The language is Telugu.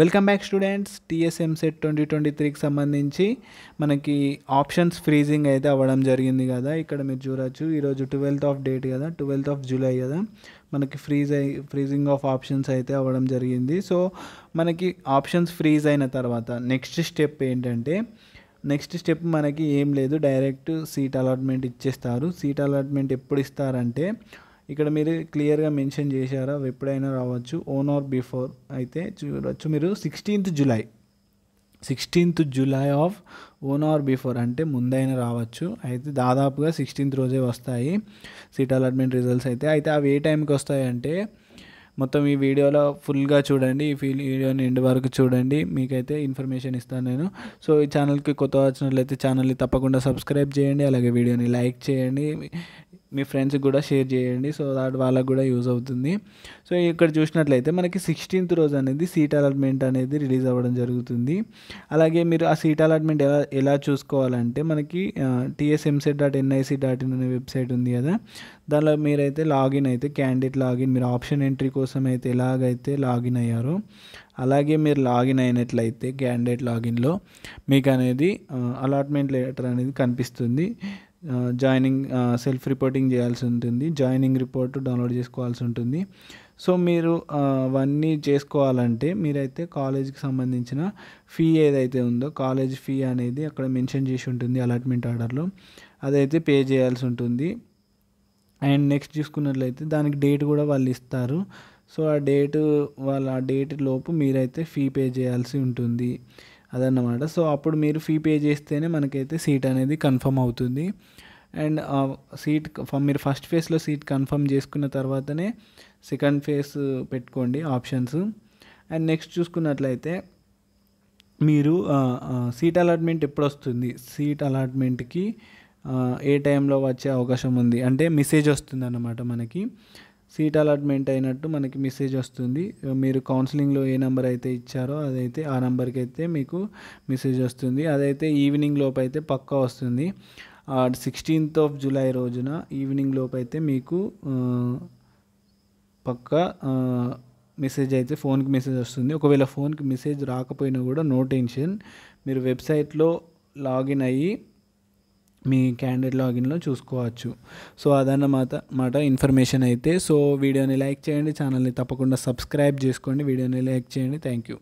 welcome back students TS EAMCET twenty twenty త్రీకి సంబంధించి మనకి ఆప్షన్స్ ఫ్రీజింగ్ అయితే అవ్వడం జరిగింది కదా ఇక్కడ మీరు చూడవచ్చు ఈరోజు ట్వెల్త్ ఆఫ్ డేట్ కదా ట్వెల్త్ ఆఫ్ జూలై కదా మనకి ఫ్రీజ్ అయి ఫ్రీజింగ్ ఆఫ్ ఆప్షన్స్ అయితే అవ్వడం జరిగింది సో మనకి ఆప్షన్స్ ఫ్రీజ్ అయిన తర్వాత నెక్స్ట్ స్టెప్ ఏంటంటే నెక్స్ట్ స్టెప్ మనకి ఏం లేదు డైరెక్ట్ సీట్ అలాట్మెంట్ ఇచ్చేస్తారు సీట్ అలాట్మెంట్ ఎప్పుడు ఇస్తారంటే ఇక్కడ మీరు క్లియర్గా మెన్షన్ చేశారా ఎప్పుడైనా రావచ్చు ఓన్ ఆర్ బిఫోర్ అయితే చూడవచ్చు మీరు sixteenth July sixteenth July of on or before అంటే ముందైనా రావచ్చు అయితే దాదాపుగా సిక్స్టీన్త్ రోజే వస్తాయి సీట్ అలాట్మెంట్ రిజల్ట్స్ అయితే అయితే అవి ఏ టైంకి వస్తాయి అంటే మొత్తం ఈ వీడియోలో ఫుల్గా చూడండి ఈ వీడియోని ఎండ్ వరకు చూడండి మీకైతే ఇన్ఫర్మేషన్ ఇస్తాను నేను సో ఈ ఛానల్కి కొత్త వచ్చినట్లయితే ఛానల్ని తప్పకుండా సబ్స్క్రైబ్ చేయండి అలాగే వీడియోని లైక్ చేయండి మీ ఫ్రెండ్స్కి కూడా షేర్ చేయండి సో దాట్ వాళ్ళకు కూడా యూజ్ అవుతుంది సో ఇక్కడ చూసినట్లయితే మనకి సిక్స్టీన్త్ రోజు అనేది సీట్ అలాట్మెంట్ అనేది రిలీజ్ అవ్వడం జరుగుతుంది అలాగే మీరు ఆ సీట్ అలాట్మెంట్ ఎలా ఎలా చూసుకోవాలంటే మనకి TS EAMCET dot NIC dot in అనే వెబ్సైట్ ఉంది కదా దానిలో మీరైతే లాగిన్ అయితే క్యాండిడేట్ లాగిన్ మీరు ఆప్షన్ ఎంట్రీ కోసం అయితే ఎలాగైతే లాగిన్ అయ్యారో అలాగే మీరు లాగిన్ అయినట్లయితే క్యాండిడేట్ లాగిన్లో మీకు అనేది అలాట్మెంట్ లెటర్ అనేది కనిపిస్తుంది జాయినింగ్ సెల్ఫ్ రిపోర్టింగ్ చేయాల్సి ఉంటుంది జాయినింగ్ రిపోర్ట్ డౌన్లోడ్ చేసుకోవాల్సి ఉంటుంది సో మీరు అవన్నీ చేసుకోవాలంటే మీరైతే కాలేజీకి సంబంధించిన ఫీ ఏదైతే ఉందో కాలేజ్ ఫీ అనేది అక్కడ మెన్షన్ చేసి ఉంటుంది అలాట్మెంట్ ఆర్డర్లో అదైతే పే చేయాల్సి ఉంటుంది అండ్ నెక్స్ట్ చూసుకున్నట్లయితే దానికి డేట్ కూడా వాళ్ళు ఇస్తారు సో ఆ డేట్ వాళ్ళ ఆ డేట్ లోపు మీరైతే ఫీ పే చేయాల్సి ఉంటుంది అదన్నమాట సో అప్పుడు మీరు ఫీ పే చేస్తేనే మనకైతే సీట్ అనేది కన్ఫర్మ్ అవుతుంది అండ్ సీట్ మీరు ఫస్ట్ ఫేస్లో సీట్ కన్ఫర్మ్ చేసుకున్న తర్వాతనే సెకండ్ ఫేస్ పెట్టుకోండి ఆప్షన్స్ అండ్ నెక్స్ట్ చూసుకున్నట్లయితే మీరు సీట్ అలాట్మెంట్ ఎప్పుడు వస్తుంది సీట్ అలాట్మెంట్కి ఏ టైంలో వచ్చే అవకాశం ఉంది అంటే మెసేజ్ వస్తుంది అన్నమాట మనకి సీట్ అలాట్మెంట్ అయినట్టు మనకి మెసేజ్ వస్తుంది మీరు కౌన్సిలింగ్లో ఏ నెంబర్ అయితే ఇచ్చారో అదైతే ఆ నెంబర్కి అయితే మీకు మెసేజ్ వస్తుంది అదైతే ఈవినింగ్ లోపు అయితే పక్కా వస్తుంది సిక్స్టీన్త్ ఆఫ్ జూలై రోజున ఈవినింగ్ లోపు అయితే మీకు పక్కా మెసేజ్ అయితే ఫోన్కి మెసేజ్ వస్తుంది ఒకవేళ ఫోన్కి మెసేజ్ రాకపోయినా కూడా నో టెన్షన్ మీరు వెబ్సైట్లో లాగిన్ అయ్యి మీ క్యాండిడేట్ లాగిన్లో చూసుకోవచ్చు సో అదన్నమాట మాట ఇన్ఫర్మేషన్ అయితే సో వీడియోని లైక్ చేయండి ఛానల్ని తప్పకుండా సబ్స్క్రైబ్ చేసుకోండి వీడియోని లైక్ చేయండి థ్యాంక్ యూ